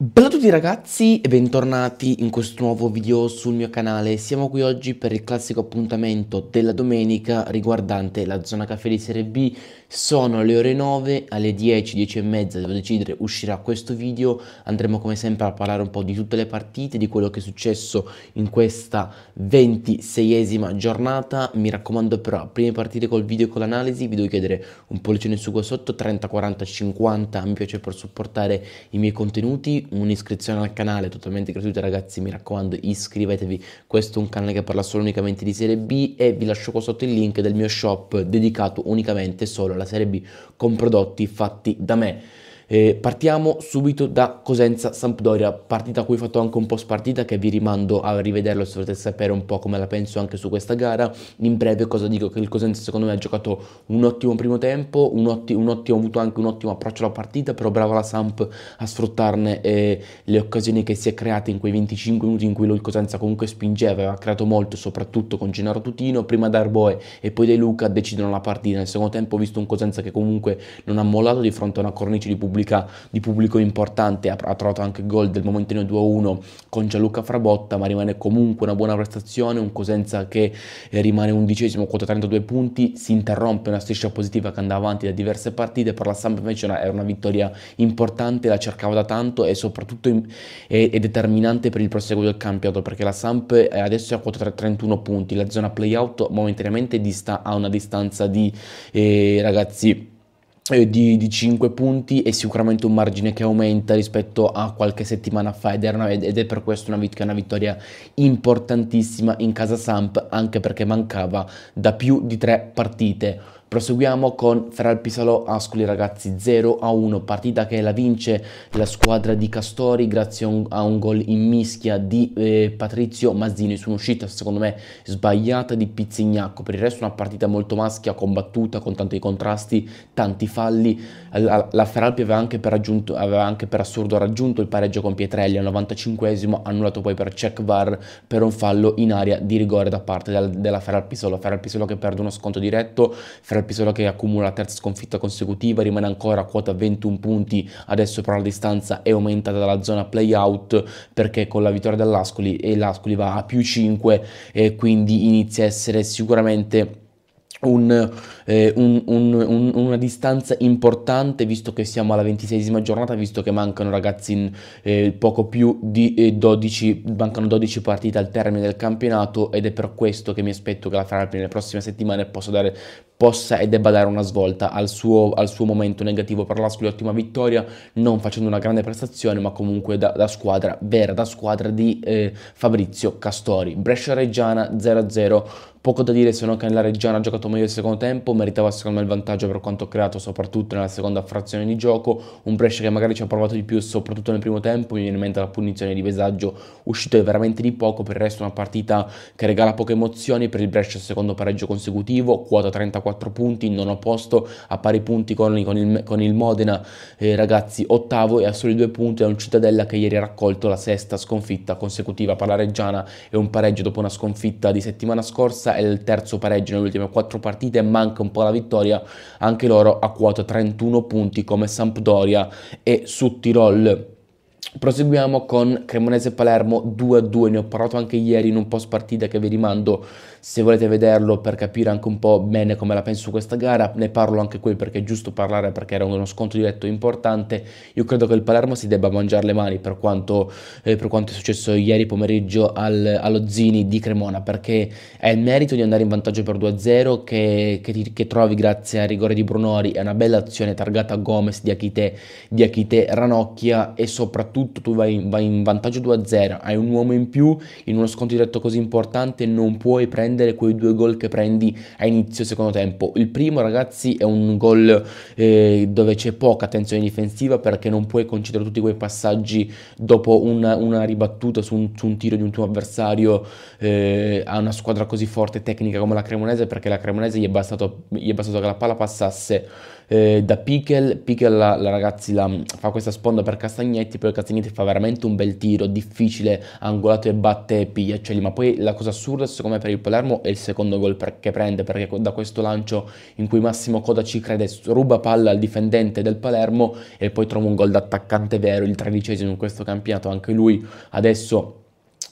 Bella a tutti ragazzi e bentornati in questo nuovo video sul mio canale Siamo qui oggi per il classico appuntamento della domenica riguardante la zona caffè di Serie B Sono le ore 9, alle 10, 10 e mezza devo decidere uscirà questo video Andremo come sempre a parlare un po' di tutte le partite, di quello che è successo in questa 26esima giornata Mi raccomando però prima di partire col video e con l'analisi vi devo chiedere un pollicione su qua sotto 30, 40, 50 mi piace per supportare i miei contenuti un'iscrizione al canale totalmente gratuita ragazzi, mi raccomando iscrivetevi, questo è un canale che parla solo unicamente di Serie B e vi lascio qua sotto il link del mio shop dedicato unicamente solo alla Serie B con prodotti fatti da me. Eh, partiamo subito da Cosenza-Sampdoria, partita a cui ho fatto anche un post partita che vi rimando a rivederlo se volete sapere un po' come la penso anche su questa gara. In breve cosa dico? Che il Cosenza secondo me ha giocato un ottimo primo tempo, un ottimo, un ottimo, ha avuto anche un ottimo approccio alla partita, però brava la Samp a sfruttarne eh, le occasioni che si è create in quei 25 minuti in cui il Cosenza comunque spingeva, aveva creato molto soprattutto con Gennaro Tutino, prima Darboe e poi De Luca decidono la partita. Nel secondo tempo ho visto un Cosenza che comunque non ha mollato di fronte a una cornice di pubblicità pubblica, di pubblico importante, ha, trovato anche gol del momentino 2-1 con Gianluca Frabotta, ma rimane comunque una buona prestazione, un Cosenza che eh, rimane undicesimo, quota 32 punti, si interrompe una striscia positiva che andava avanti da diverse partite, per la Samp invece era una vittoria importante, la cercava da tanto e soprattutto in, è, è, determinante per il proseguo del campionato, perché la Samp adesso è a quota 31 punti, la zona playout momentaneamente dista, a una distanza di eh, ragazzi eh, di, di, 5 punti è sicuramente un margine che aumenta rispetto a qualche settimana fa ed, una, ed è per questo una, vit- una, vittoria importantissima in casa Samp anche perché mancava da più di 3 partite Proseguiamo con Feralpisalo Ascoli ragazzi 0 a 1, partita che la vince la squadra di Castori grazie a un, gol in mischia di eh, Patrizio Mazzini su un'uscita secondo me sbagliata di Pizzignacco, per il resto una partita molto maschia, combattuta con tanti contrasti, tanti falli, la, la Feralpi aveva anche, raggiunto, aveva anche, per assurdo raggiunto il pareggio con Pietrelli al 95esimo, annullato poi per Cecvar per un fallo in area di rigore da parte del, della Feralpisolo, Feralpisolo che perde uno sconto diretto, Feralpisolo mentre il Pistola che accumula la terza sconfitta consecutiva rimane ancora a quota 21 punti, adesso però la distanza è aumentata dalla zona playout perché con la vittoria dell'Ascoli e l'Ascoli va a più 5 e quindi inizia a essere sicuramente... Un, eh, un, un, una distanza importante visto che siamo alla ventiseiesima giornata, visto che mancano ragazzi in, eh, poco più di eh, 12, mancano 12 partite al termine del campionato ed è per questo che mi aspetto che la Ferrari nelle prossime settimane possa dare possa e debba dare una svolta al suo, al suo momento negativo per l'Ascoli, ottima vittoria, non facendo una grande prestazione ma comunque da, da squadra vera, da squadra di eh, Fabrizio Castori. Brescia Reggiana 0-0, Poco da dire se non che la Reggiana ha giocato meglio il secondo tempo, meritava secondo me il vantaggio per quanto creato soprattutto nella seconda frazione di gioco, un Brescia che magari ci ha provato di più soprattutto nel primo tempo, mi viene in mente la punizione di Vesaggio, uscito veramente di poco, per il resto una partita che regala poche emozioni, per il Brescia il secondo pareggio consecutivo, quota 34 4 punti, non ho posto a pari punti con, con, il, con il, Modena, eh, ragazzi ottavo e a soli due punti da un Cittadella che ieri ha raccolto la sesta sconfitta consecutiva per la Reggiana e un pareggio dopo una sconfitta di settimana scorsa è il terzo pareggio nelle ultime 4 partite, manca un po' la vittoria, anche loro a quota 31 punti come Sampdoria e su Tirol Proseguiamo con Cremonese Palermo 2-2, ne ho parlato anche ieri in un post partita che vi rimando se volete vederlo per capire anche un po' bene come la penso questa gara, ne parlo anche qui perché è giusto parlare perché era uno scontro diretto importante, io credo che il Palermo si debba mangiare le mani per quanto, eh, per quanto è successo ieri pomeriggio al, allo Zini di Cremona perché è il merito di andare in vantaggio per 2-0 che, che, ti, che trovi grazie al rigore di Brunori, è una bella azione targata a Gomez di Achite, di Achite Ranocchia e soprattutto soprattutto tu vai in, vai in vantaggio 2-0, hai un uomo in più, in uno scontro diretto così importante non puoi prendere quei due gol che prendi a inizio secondo tempo. Il primo ragazzi è un gol eh, dove c'è poca attenzione difensiva perché non puoi concedere tutti quei passaggi dopo una, una ribattuta su un, su un, tiro di un tuo avversario eh, a una squadra così forte e tecnica come la Cremonese perché la Cremonese gli è bastato, gli è bastato che la palla passasse eh, da Pickle, Pickle la, la, ragazzi la, fa questa sponda per Castagnetti, poi Castagnetti fa veramente un bel tiro, difficile, angolato e batte Pigliacelli, ma poi la cosa assurda secondo me per il Palermo è il secondo gol che prende, perché da questo lancio in cui Massimo Coda ci crede, ruba palla al difendente del Palermo e poi trova un gol d'attaccante vero, il tredicesimo in questo campionato, anche lui adesso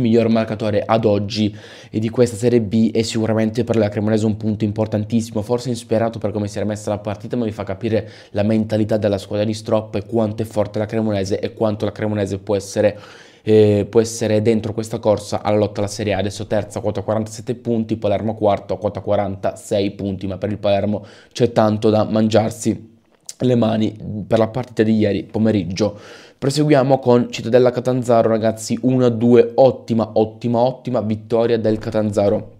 miglior marcatore ad oggi e di questa Serie B e sicuramente per la Cremonese un punto importantissimo, forse insperato per come si era messa la partita, ma vi fa capire la mentalità della squadra di Stropp e quanto è forte la Cremonese e quanto la Cremonese può essere eh, può essere dentro questa corsa alla lotta alla Serie A. Adesso terza, quota 47 punti, Palermo quarto, quota 46 punti, ma per il Palermo c'è tanto da mangiarsi le mani per la partita di ieri pomeriggio. Proseguiamo con Cittadella Catanzaro, ragazzi, 1-2, ottima, ottima, ottima vittoria del Catanzaro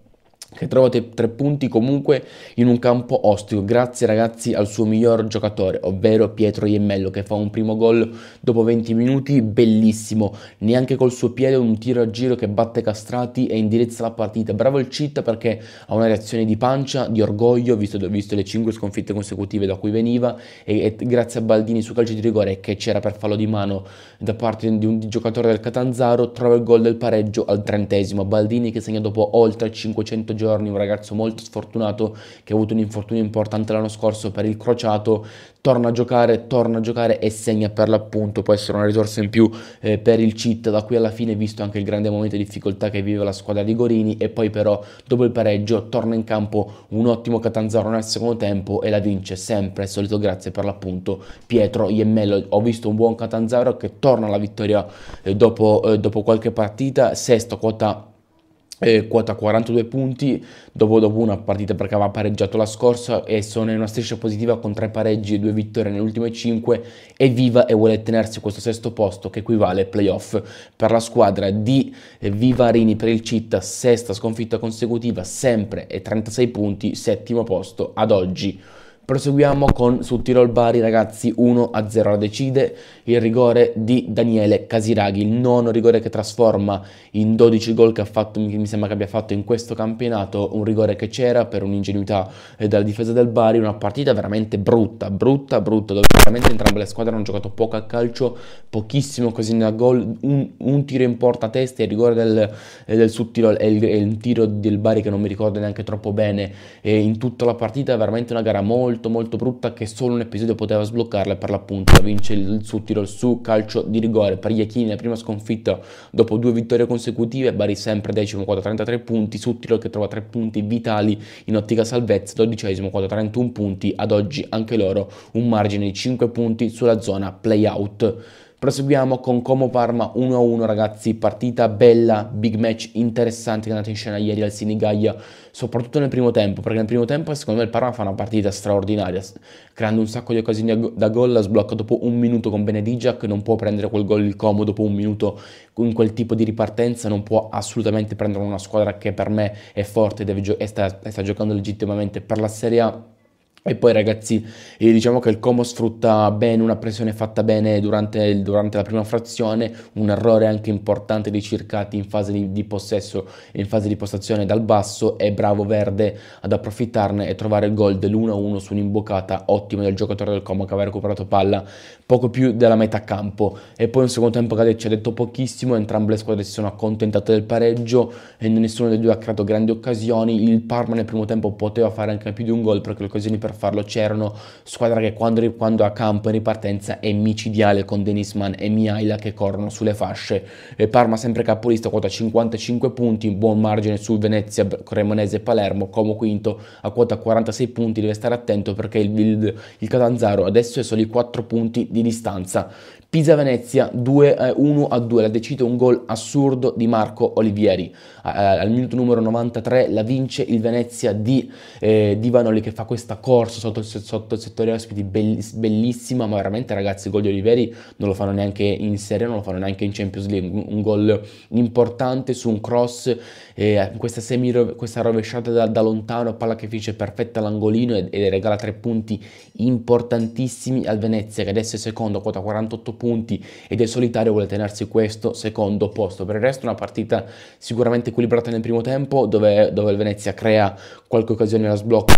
che trova tre punti comunque in un campo ostico grazie ragazzi al suo miglior giocatore ovvero Pietro Iemmello che fa un primo gol dopo 20 minuti bellissimo neanche col suo piede un tiro a giro che batte Castrati e indirizza la partita bravo il Citta perché ha una reazione di pancia di orgoglio visto, visto le 5 sconfitte consecutive da cui veniva e, e grazie a Baldini su calcio di rigore che c'era per fallo di mano da parte di un giocatore del Catanzaro trova il gol del pareggio al trentesimo Baldini che segna dopo oltre 500 giorni giorni, un ragazzo molto sfortunato che ha avuto un infortunio importante l'anno scorso per il crociato, torna a giocare, torna a giocare e segna per l'appunto, può essere una risorsa in più eh, per il CIT, da qui alla fine visto anche il grande momento di difficoltà che vive la squadra di Gorini e poi però dopo il pareggio torna in campo un ottimo Catanzaro nel secondo tempo e la vince sempre, solito grazie per l'appunto Pietro Iemmello, ho visto un buon Catanzaro che torna alla vittoria eh, dopo, eh, dopo qualche partita, sesto quota eh, quota 42 punti dopo, dopo, una partita perché aveva pareggiato la scorsa e sono in una striscia positiva con tre pareggi e due vittorie nelle ultime 5 è viva e vuole tenersi questo sesto posto che equivale ai playoff per la squadra di Vivarini per il Città sesta sconfitta consecutiva sempre e 36 punti settimo posto ad oggi Proseguiamo con su Tirol Bari, ragazzi, 1-0 la decide il rigore di Daniele Casiraghi, il nono rigore che trasforma in 12 gol che ha fatto, mi sembra che abbia fatto in questo campionato, un rigore che c'era per un'ingenuità eh, della difesa del Bari, una partita veramente brutta, brutta, brutta, dove veramente entrambe le squadre hanno giocato poco a calcio, pochissimo così nel gol, un, un, tiro in porta a testa il rigore del, eh, del Sud Tirol e il, il tiro del Bari che non mi ricordo neanche troppo bene e in tutta la partita, veramente una gara molto molto molto brutta che solo un episodio poteva sbloccarla per l'appunto vince il suo tiro su, calcio di rigore per Iachini, la prima sconfitta dopo due vittorie consecutive, Bari sempre decimo quota 33 punti, Suttirol che trova 3 punti vitali in ottica salvezza, dodicesimo quota 31 punti, ad oggi anche loro un margine di 5 punti sulla zona playout. Proseguiamo con Como Parma 1-1 ragazzi, partita bella, big match interessante che è andata in scena ieri al Sinigaglia, soprattutto nel primo tempo, perché nel primo tempo secondo me il Parma fa una partita straordinaria, creando un sacco di occasioni da gol, la sblocca dopo un minuto con Benedigia che non può prendere quel gol il Como dopo un minuto in quel tipo di ripartenza, non può assolutamente prendere una squadra che per me è forte e, sta, sta giocando legittimamente per la Serie A e poi ragazzi, eh, diciamo che il Como sfrutta bene una pressione fatta bene durante, durante, la prima frazione, un errore anche importante dei circati in fase di, di possesso e in fase di postazione dal basso e bravo Verde ad approfittarne e trovare il gol dell'1-1 su un'imboccata ottima del giocatore del Como che aveva recuperato palla poco più della metà campo. E poi un secondo tempo che ci ha detto pochissimo, entrambe le squadre si sono accontentate del pareggio e nessuno dei due ha creato grandi occasioni. Il Parma nel primo tempo poteva fare anche più di un gol perché le occasioni per per farlo c'erano, squadre che quando, quando a campo in ripartenza è micidiale con Denis Mann e Miaila che corrono sulle fasce, e Parma sempre capolista, quota 55 punti, buon margine sul Venezia, Cremonese e Palermo, Como quinto a quota 46 punti, deve stare attento perché il, il, il Catanzaro adesso è solo i 4 punti di distanza. Pisa-Venezia 2 1 eh, a 2, l'ha deciso un gol assurdo di Marco Olivieri. Eh, al minuto numero 93 la vince il Venezia di eh, Divanoli che fa questa corsa scorso sotto, sotto il settore ospiti, bellissima, ma veramente ragazzi il gol di Oliveri non lo fanno neanche in Serie, non lo fanno neanche in Champions League, un, un gol importante su un cross, eh, questa, semi, questa rovesciata da, da, lontano, palla che finisce perfetta all'angolino e, e, regala tre punti importantissimi al Venezia che adesso è secondo, quota 48 punti ed è solitario, vuole tenersi questo secondo posto. Per il resto una partita sicuramente equilibrata nel primo tempo dove, dove il Venezia crea qualche occasione e la sblocca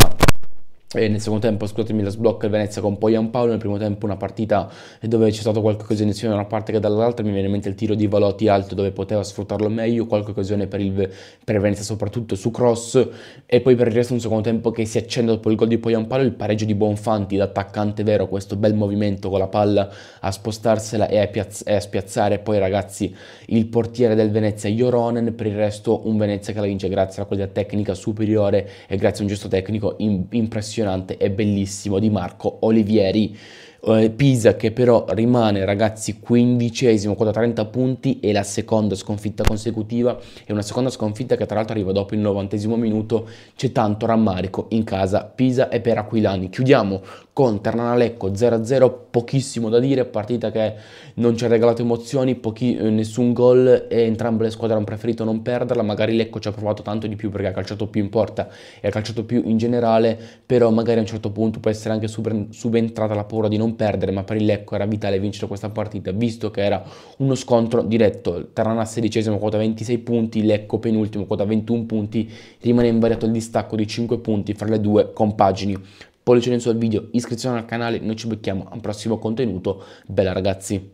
e nel secondo tempo, scusatemi, la sblocca il Venezia con poi Paolo. Nel primo tempo, una partita dove c'è stato qualche occasione sia da una parte che dall'altra. Mi viene in mente il tiro di Valotti alto dove poteva sfruttarlo meglio, qualche occasione per il per Venezia, soprattutto su cross. E poi per il resto, un secondo tempo che si accende dopo il gol di Paolo, il pareggio di Bonfanti da vero. Questo bel movimento con la palla a spostarsela e a, piazz- e a spiazzare. Poi, ragazzi, il portiere del Venezia, Joronen. Per il resto, un Venezia che la vince grazie alla qualità tecnica superiore e grazie a un gesto tecnico in- impressionante emozionante e bellissimo di Marco Olivieri. Eh, Pisa che però rimane ragazzi quindicesimo con 30 punti e la seconda sconfitta consecutiva è una seconda sconfitta che tra l'altro arriva dopo il novantesimo minuto, c'è tanto rammarico in casa Pisa e per Aquilani. Chiudiamo con Ternanalecco 0-0, pochissimo da dire, partita che non ci ha regalato emozioni, pochi, eh, nessun gol e entrambe le squadre hanno preferito non perderla, magari Lecco ci ha provato tanto di più perché ha calciato più in porta e ha calciato più in generale, però magari a un certo punto può essere anche subentrata la paura di non perdere, ma per il Lecco era vitale vincere questa partita, visto che era uno scontro diretto. Tarana sedicesimo quota 26 punti, Lecco penultimo quota 21 punti, rimane invariato il distacco di 5 punti fra le due compagini. Pollice in su al video, iscrizione al canale, noi ci becchiamo a un prossimo contenuto. Bella ragazzi!